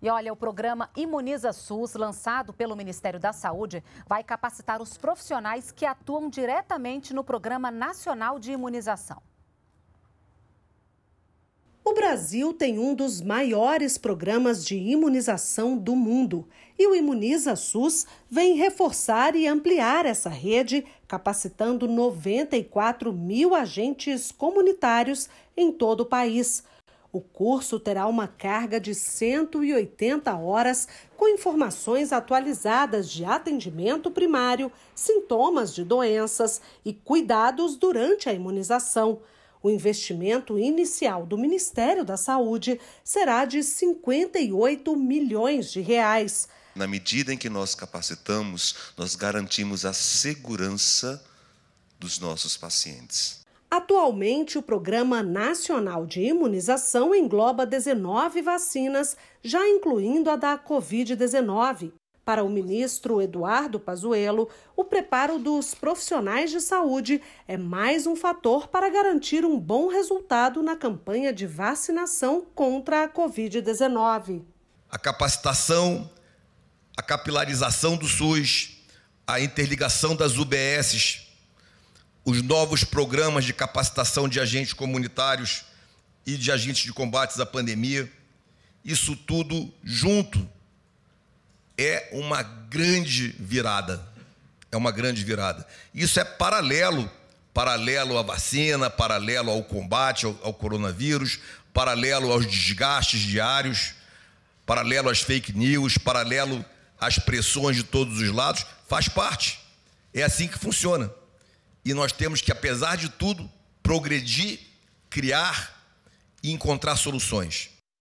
E olha, o programa Imuniza SUS, lançado pelo Ministério da Saúde, vai capacitar os profissionais que atuam diretamente no Programa Nacional de Imunização. O Brasil tem um dos maiores programas de imunização do mundo e o Imuniza SUS vem reforçar e ampliar essa rede, capacitando 94 mil agentes comunitários em todo o país. O curso terá uma carga de 180 horas, com informações atualizadas de atendimento primário, sintomas de doenças e cuidados durante a imunização. O investimento inicial do Ministério da Saúde será de 58 milhões de reais. Na medida em que nós capacitamos, nós garantimos a segurança dos nossos pacientes. Atualmente, o Programa Nacional de Imunização engloba 19 vacinas, já incluindo a da Covid-19. Para o ministro Eduardo Pazuello, o preparo dos profissionais de saúde é mais um fator para garantir um bom resultado na campanha de vacinação contra a Covid-19. A capacitação, a capilarização do SUS, a interligação das UBSs os novos programas de capacitação de agentes comunitários e de agentes de combates à pandemia. Isso tudo junto é uma grande virada. É uma grande virada. Isso é paralelo, paralelo à vacina, paralelo ao combate ao, ao coronavírus, paralelo aos desgastes diários, paralelo às fake news, paralelo às pressões de todos os lados, faz parte. É assim que funciona. E nós temos que, apesar de tudo, progredir, criar e encontrar soluções.